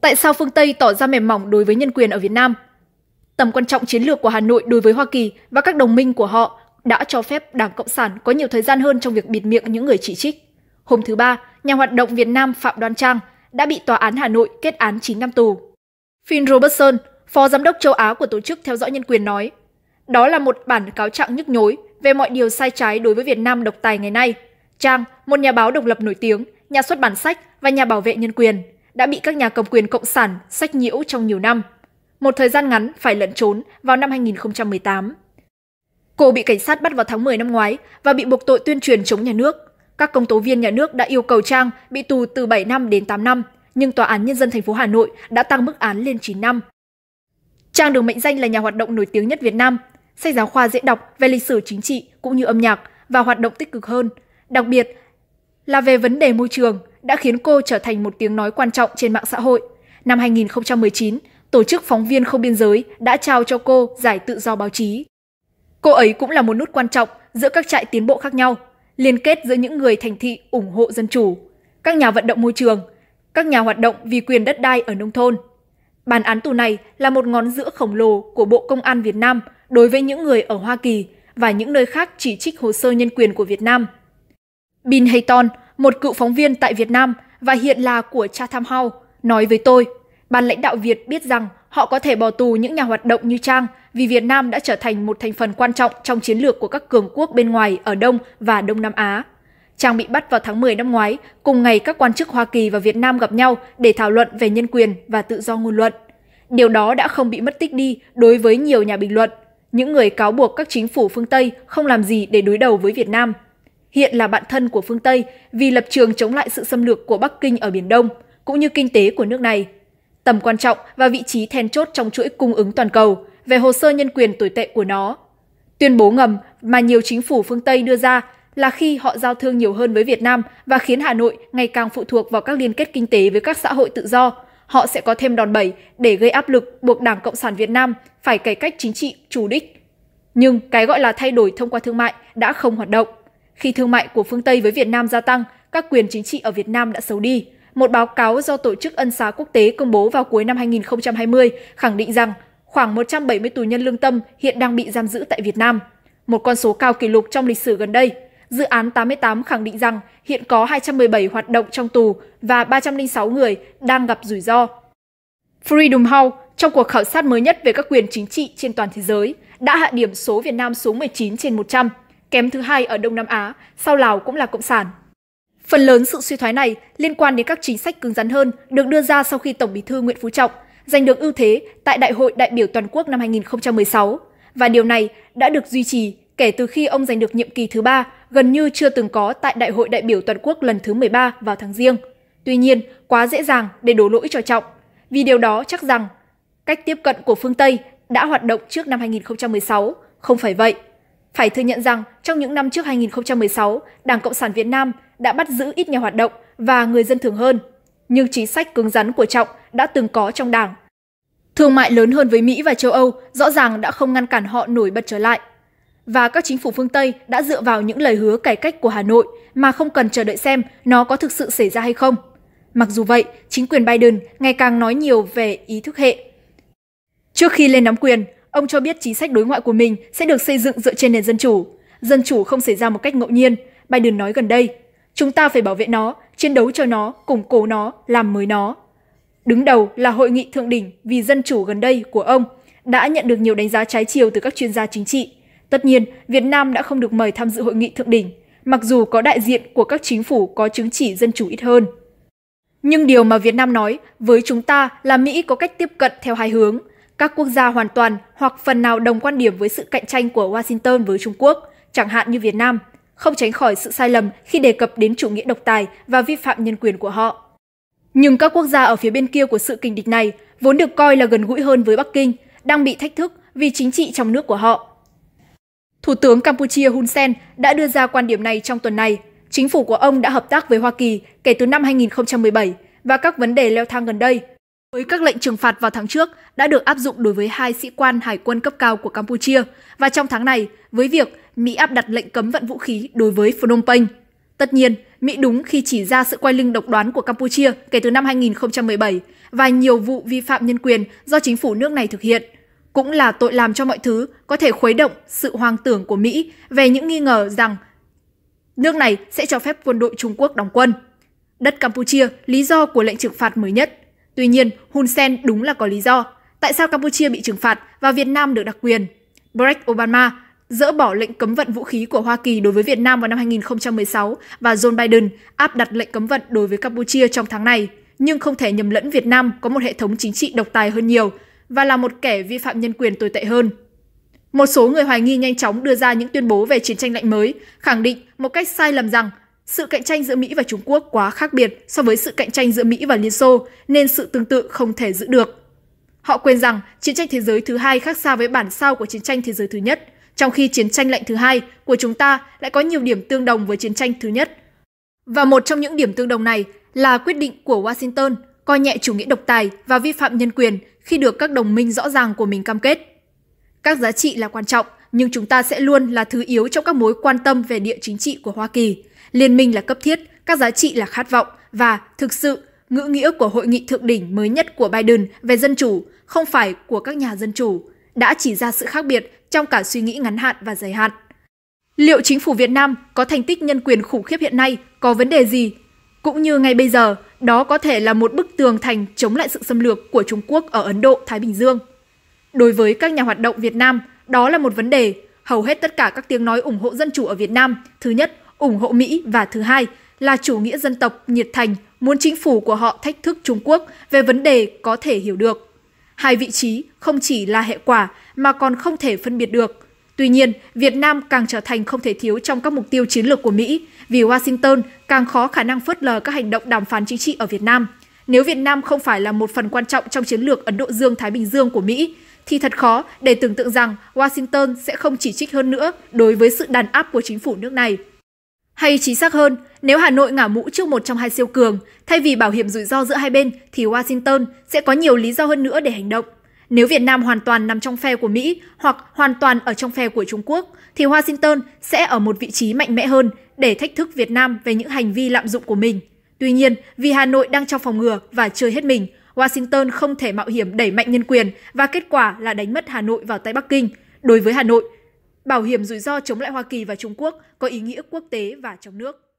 Tại sao phương Tây tỏ ra mềm mỏng đối với nhân quyền ở Việt Nam? Tầm quan trọng chiến lược của Hà Nội đối với Hoa Kỳ và các đồng minh của họ đã cho phép Đảng Cộng sản có nhiều thời gian hơn trong việc bịt miệng những người chỉ trích. Hôm thứ Ba, nhà hoạt động Việt Nam Phạm Đoan Trang đã bị Tòa án Hà Nội kết án 9 năm tù. Phil Robertson, Phó Giám đốc châu Á của Tổ chức Theo dõi Nhân quyền nói, đó là một bản cáo trạng nhức nhối về mọi điều sai trái đối với Việt Nam độc tài ngày nay. Trang, một nhà báo độc lập nổi tiếng, nhà xuất bản sách và nhà bảo vệ nhân quyền, đã bị các nhà cầm quyền cộng sản sách nhiễu trong nhiều năm. Một thời gian ngắn phải lẩn trốn vào năm 2018. Cô bị cảnh sát bắt vào tháng 10 năm ngoái và bị buộc tội tuyên truyền chống nhà nước. Các công tố viên nhà nước đã yêu cầu Trang bị tù từ 7 năm đến 8 năm, nhưng tòa án nhân dân thành phố Hà Nội đã tăng mức án lên 9 năm. Trang được mệnh danh là nhà hoạt động nổi tiếng nhất Việt Nam. Sách giáo khoa dễ đọc về lịch sử chính trị cũng như âm nhạc và hoạt động tích cực hơn, đặc biệt là về vấn đề môi trường, đã khiến cô trở thành một tiếng nói quan trọng trên mạng xã hội. Năm 2019, Tổ chức Phóng viên Không Biên Giới đã trao cho cô Giải Tự do Báo chí. Cô ấy cũng là một nút quan trọng giữa các trại tiến bộ khác nhau, liên kết giữa những người thành thị ủng hộ dân chủ, các nhà vận động môi trường, các nhà hoạt động vì quyền đất đai ở nông thôn. Bản án tù này là một ngón giữa khổng lồ của Bộ Công an Việt Nam đối với những người ở Hoa Kỳ và những nơi khác chỉ trích hồ sơ nhân quyền của Việt Nam. Bin Hayton, một cựu phóng viên tại Việt Nam và hiện là của Chatham House, nói với tôi, ban lãnh đạo Việt biết rằng họ có thể bỏ tù những nhà hoạt động như Trang vì Việt Nam đã trở thành một thành phần quan trọng trong chiến lược của các cường quốc bên ngoài ở Đông và Đông Nam Á. Trang bị bắt vào tháng 10 năm ngoái, cùng ngày các quan chức Hoa Kỳ và Việt Nam gặp nhau để thảo luận về nhân quyền và tự do ngôn luận. Điều đó đã không bị mất tích đi đối với nhiều nhà bình luận, những người cáo buộc các chính phủ phương Tây không làm gì để đối đầu với Việt Nam – hiện là bạn thân của phương Tây vì lập trường chống lại sự xâm lược của Bắc Kinh ở Biển Đông, cũng như kinh tế của nước này. Tầm quan trọng và vị trí then chốt trong chuỗi cung ứng toàn cầu về hồ sơ nhân quyền tồi tệ của nó. Tuyên bố ngầm mà nhiều chính phủ phương Tây đưa ra là khi họ giao thương nhiều hơn với Việt Nam và khiến Hà Nội ngày càng phụ thuộc vào các liên kết kinh tế với các xã hội tự do, họ sẽ có thêm đòn bẩy để gây áp lực buộc Đảng Cộng sản Việt Nam phải cải cách chính trị chủ đích. Nhưng cái gọi là thay đổi thông qua thương mại đã không hoạt động. Khi thương mại của phương Tây với Việt Nam gia tăng, các quyền chính trị ở Việt Nam đã xấu đi. Một báo cáo do Tổ chức Ân xá Quốc tế công bố vào cuối năm 2020 khẳng định rằng khoảng 170 tù nhân lương tâm hiện đang bị giam giữ tại Việt Nam, một con số cao kỷ lục trong lịch sử gần đây. Dự án 88 khẳng định rằng hiện có 217 hoạt động trong tù và 306 người đang gặp rủi ro. Freedom House, trong cuộc khảo sát mới nhất về các quyền chính trị trên toàn thế giới, đã hạ điểm số Việt Nam xuống 19 trên 100 kém thứ hai ở Đông Nam Á, sau Lào cũng là Cộng sản. Phần lớn sự suy thoái này liên quan đến các chính sách cứng rắn hơn được đưa ra sau khi Tổng Bí thư Nguyễn Phú Trọng giành được ưu thế tại Đại hội đại biểu toàn quốc năm 2016 và điều này đã được duy trì kể từ khi ông giành được nhiệm kỳ thứ ba gần như chưa từng có tại Đại hội đại biểu toàn quốc lần thứ 13 vào tháng Giêng. Tuy nhiên, quá dễ dàng để đổ lỗi cho Trọng, vì điều đó chắc rằng cách tiếp cận của phương Tây đã hoạt động trước năm 2016, không phải vậy. Phải thừa nhận rằng trong những năm trước 2016, Đảng Cộng sản Việt Nam đã bắt giữ ít nhà hoạt động và người dân thường hơn. Nhưng chính sách cứng rắn của Trọng đã từng có trong Đảng. Thương mại lớn hơn với Mỹ và châu Âu rõ ràng đã không ngăn cản họ nổi bật trở lại. Và các chính phủ phương Tây đã dựa vào những lời hứa cải cách của Hà Nội mà không cần chờ đợi xem nó có thực sự xảy ra hay không. Mặc dù vậy, chính quyền Biden ngày càng nói nhiều về ý thức hệ. Trước khi lên nắm quyền, Ông cho biết chính sách đối ngoại của mình sẽ được xây dựng dựa trên nền dân chủ. Dân chủ không xảy ra một cách ngẫu nhiên, Biden nói gần đây. Chúng ta phải bảo vệ nó, chiến đấu cho nó, củng cố nó, làm mới nó. Đứng đầu là hội nghị thượng đỉnh vì dân chủ gần đây của ông đã nhận được nhiều đánh giá trái chiều từ các chuyên gia chính trị. Tất nhiên, Việt Nam đã không được mời tham dự hội nghị thượng đỉnh, mặc dù có đại diện của các chính phủ có chứng chỉ dân chủ ít hơn. Nhưng điều mà Việt Nam nói với chúng ta là Mỹ có cách tiếp cận theo hai hướng, các quốc gia hoàn toàn hoặc phần nào đồng quan điểm với sự cạnh tranh của Washington với Trung Quốc, chẳng hạn như Việt Nam, không tránh khỏi sự sai lầm khi đề cập đến chủ nghĩa độc tài và vi phạm nhân quyền của họ. Nhưng các quốc gia ở phía bên kia của sự kình địch này, vốn được coi là gần gũi hơn với Bắc Kinh, đang bị thách thức vì chính trị trong nước của họ. Thủ tướng Campuchia Hun Sen đã đưa ra quan điểm này trong tuần này. Chính phủ của ông đã hợp tác với Hoa Kỳ kể từ năm 2017 và các vấn đề leo thang gần đây với các lệnh trừng phạt vào tháng trước đã được áp dụng đối với hai sĩ quan hải quân cấp cao của Campuchia và trong tháng này với việc Mỹ áp đặt lệnh cấm vận vũ khí đối với Phnom Penh. Tất nhiên, Mỹ đúng khi chỉ ra sự quay lưng độc đoán của Campuchia kể từ năm 2017 và nhiều vụ vi phạm nhân quyền do chính phủ nước này thực hiện, cũng là tội làm cho mọi thứ có thể khuấy động sự hoang tưởng của Mỹ về những nghi ngờ rằng nước này sẽ cho phép quân đội Trung Quốc đóng quân. Đất Campuchia, lý do của lệnh trừng phạt mới nhất Tuy nhiên, Hun Sen đúng là có lý do. Tại sao Campuchia bị trừng phạt và Việt Nam được đặc quyền? Barack Obama dỡ bỏ lệnh cấm vận vũ khí của Hoa Kỳ đối với Việt Nam vào năm 2016 và John Biden áp đặt lệnh cấm vận đối với Campuchia trong tháng này, nhưng không thể nhầm lẫn Việt Nam có một hệ thống chính trị độc tài hơn nhiều và là một kẻ vi phạm nhân quyền tồi tệ hơn. Một số người hoài nghi nhanh chóng đưa ra những tuyên bố về chiến tranh lạnh mới, khẳng định một cách sai lầm rằng sự cạnh tranh giữa Mỹ và Trung Quốc quá khác biệt so với sự cạnh tranh giữa Mỹ và Liên Xô, nên sự tương tự không thể giữ được. Họ quên rằng chiến tranh thế giới thứ hai khác xa với bản sao của chiến tranh thế giới thứ nhất, trong khi chiến tranh lạnh thứ hai của chúng ta lại có nhiều điểm tương đồng với chiến tranh thứ nhất. Và một trong những điểm tương đồng này là quyết định của Washington coi nhẹ chủ nghĩa độc tài và vi phạm nhân quyền khi được các đồng minh rõ ràng của mình cam kết. Các giá trị là quan trọng, nhưng chúng ta sẽ luôn là thứ yếu trong các mối quan tâm về địa chính trị của Hoa Kỳ, Liên minh là cấp thiết, các giá trị là khát vọng và, thực sự, ngữ nghĩa của hội nghị thượng đỉnh mới nhất của Biden về dân chủ, không phải của các nhà dân chủ, đã chỉ ra sự khác biệt trong cả suy nghĩ ngắn hạn và dài hạn. Liệu chính phủ Việt Nam có thành tích nhân quyền khủng khiếp hiện nay có vấn đề gì? Cũng như ngay bây giờ, đó có thể là một bức tường thành chống lại sự xâm lược của Trung Quốc ở Ấn Độ, Thái Bình Dương. Đối với các nhà hoạt động Việt Nam, đó là một vấn đề. Hầu hết tất cả các tiếng nói ủng hộ dân chủ ở Việt Nam, thứ nhất, ủng hộ Mỹ và thứ hai là chủ nghĩa dân tộc nhiệt thành muốn chính phủ của họ thách thức Trung Quốc về vấn đề có thể hiểu được. Hai vị trí không chỉ là hệ quả mà còn không thể phân biệt được. Tuy nhiên, Việt Nam càng trở thành không thể thiếu trong các mục tiêu chiến lược của Mỹ vì Washington càng khó khả năng phớt lờ các hành động đàm phán chính trị ở Việt Nam. Nếu Việt Nam không phải là một phần quan trọng trong chiến lược Ấn Độ Dương-Thái Bình Dương của Mỹ, thì thật khó để tưởng tượng rằng Washington sẽ không chỉ trích hơn nữa đối với sự đàn áp của chính phủ nước này. Hay chính xác hơn, nếu Hà Nội ngả mũ trước một trong hai siêu cường, thay vì bảo hiểm rủi ro giữa hai bên thì Washington sẽ có nhiều lý do hơn nữa để hành động. Nếu Việt Nam hoàn toàn nằm trong phe của Mỹ hoặc hoàn toàn ở trong phe của Trung Quốc thì Washington sẽ ở một vị trí mạnh mẽ hơn để thách thức Việt Nam về những hành vi lạm dụng của mình. Tuy nhiên, vì Hà Nội đang trong phòng ngừa và chơi hết mình, Washington không thể mạo hiểm đẩy mạnh nhân quyền và kết quả là đánh mất Hà Nội vào tay Bắc Kinh. Đối với Hà Nội, Bảo hiểm rủi ro chống lại Hoa Kỳ và Trung Quốc có ý nghĩa quốc tế và trong nước.